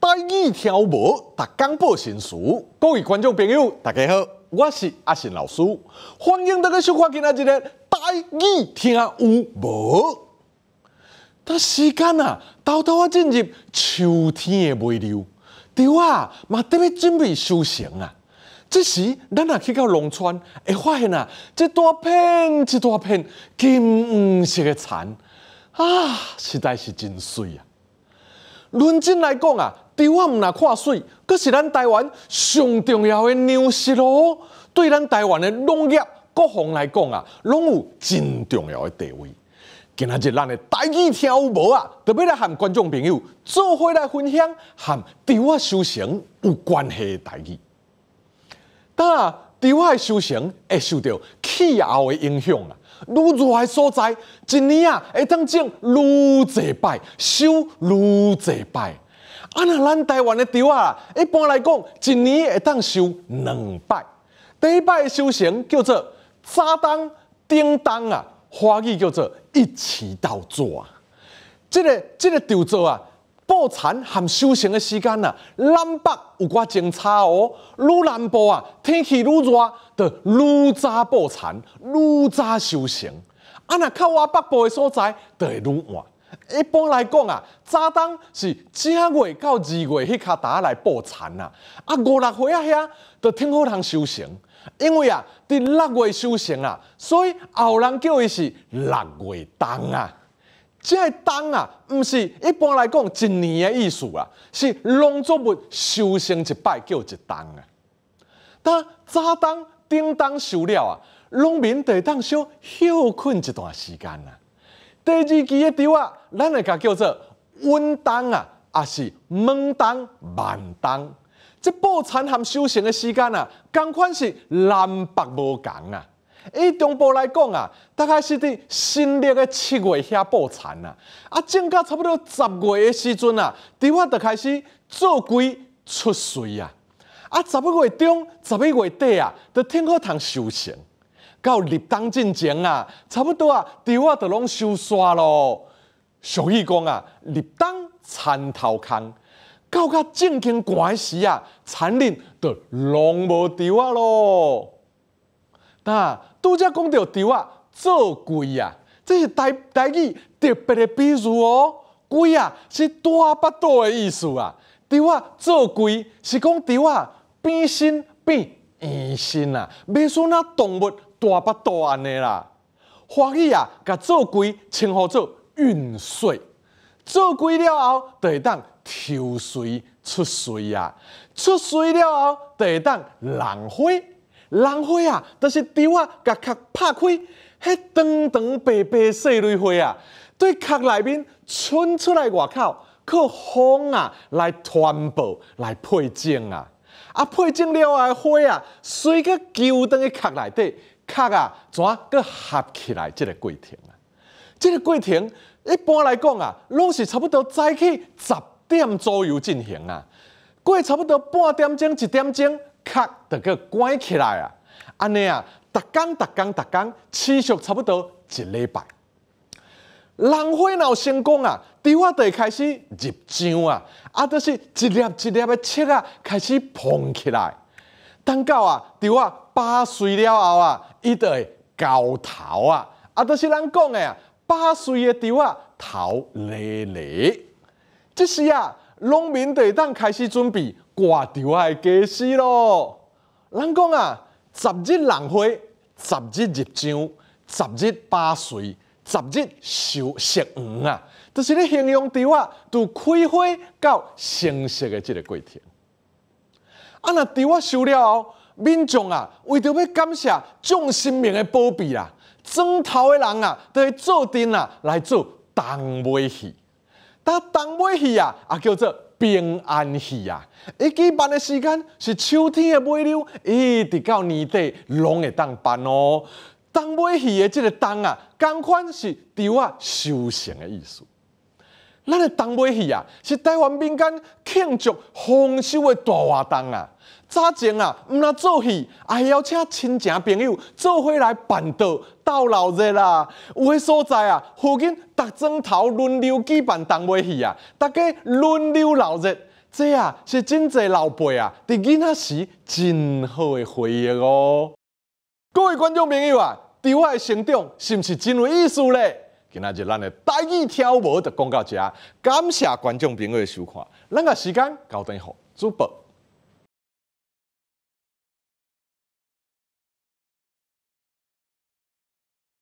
带语挑无，逐讲报新书。各位观众朋友，大家好，我是阿信老师，欢迎大家收看今日的带语有无。当时间啊，偷偷啊进入秋天的尾流，对啊，嘛得要准备收成啊。这时，咱啊去到农村，会发现啊，一大片一大片金黄色的田啊，实在是真水啊。论真来讲啊，台湾毋但看水，佫是咱台湾上重要的粮食咯。对咱台湾的农业各方来讲啊，拢有真重要的地位。今仔日咱的台语听有无啊？特别来和观众朋友做伙来分享，和台湾休闲有关系的台语。当然，台湾休闲会受到气候的影响啊。愈热的所在，一年啊会当种愈侪摆，收愈侪摆。啊，那咱台湾的稻啊，一般来讲一年会当收两摆。第一摆的收成叫做早冬、叮冬啊，花语叫做一齐到座啊。这个、这个稻作啊。播蚕含修行的时间啊，南北有寡真差哦。越南部啊，天气越热，就越早播蚕，越早修行。啊，若较我北部的所在，就会越晚。一般来讲啊，早冬是正月到二月迄脚呾来播蚕啊，啊五六月啊遐，就挺好通修行。因为啊，伫六月修行啊，所以后人叫伊是六月冬啊。这冬啊，毋是一般来讲一年的意思啊，是农作物收成一摆叫一冬啊。当早冬、中冬收了啊，农民得当少休困一段时间啊。第二季的稻啊，咱会甲叫做温冬啊，也是闷冬、晚冬。这保产含收成的时间啊，共款是南北无同啊。伊中部来讲啊，大概是伫新历的七月遐布田啊，啊正到差不多十月的时阵啊，伫我就开始做鬼出水啊，啊十一月中、十一月底啊，著天可通收成，到立冬进前啊，差不多啊，伫我著拢收煞咯。俗语讲啊，立冬蚕头空，到甲正经寒时啊，蚕卵就拢无伫我咯。啊，拄则讲到猪啊，做鬼啊，这是台台语特别的比喻哦。鬼啊，是大把肚的意思啊。猪啊，做鬼是讲猪啊，变身变圆身啊，未输那动物大把肚安尼啦。华语啊，甲做鬼称呼做运水，做鬼了后，就会当抽水出水啊，出水了后，就会当浪费。兰花啊，就是枝啊，甲壳拍开，迄长长白白细蕊花啊，对壳内面伸出来外口，靠风啊来传播，来配种啊。啊，配种了啊，花啊，随个旧当的壳内底壳啊，怎阁合起来？这个过程啊，这个过程一般来讲啊，拢是差不多早起十点左右进行啊，过差不多半点钟、一点钟。壳得个关起来啊，安尼啊，逐工逐工逐工持续差不多一礼拜，浪花脑成功啊，著会开始入浆啊，啊，就是一粒一粒的切啊，开始膨起来。等到啊，猪仔八岁了后啊，伊就会高头啊，啊，就是咱讲的啊，八岁的猪仔头累累。这时啊，农民会当开始准备。挂掉诶多死咯！咱讲啊，十日浪花，十日入张，十日百岁，十日收石黄啊，就是咧形容桃啊，拄开花到成熟的这个过程。啊，那桃我收了后，民众啊，为着要感谢众神明的保庇啊，庄头的人啊，都会做阵啊来做冬梅戏。但冬梅戏啊，也叫做。平安鱼啊，一举办的时间是秋天的尾流，一直到年底拢会当办哦。当尾鱼的这个当啊，共款是对我修行的意思。咱的冬梅戏啊，是台湾民间庆祝丰收诶大活动啊。早前啊，毋仅做戏，啊还请亲戚朋友做伙来办桌、斗闹热啦。有诶所在啊，附近逐钟头轮流举办冬梅戏啊，大家轮流闹热，这啊，是真侪老辈啊伫囡仔时真好诶回忆哦。各位观众朋友啊，伫我诶成长是毋是真有意思咧？那就咱来单字跳舞就讲到遮，感谢观众朋友收看，咱个时间交等好主播。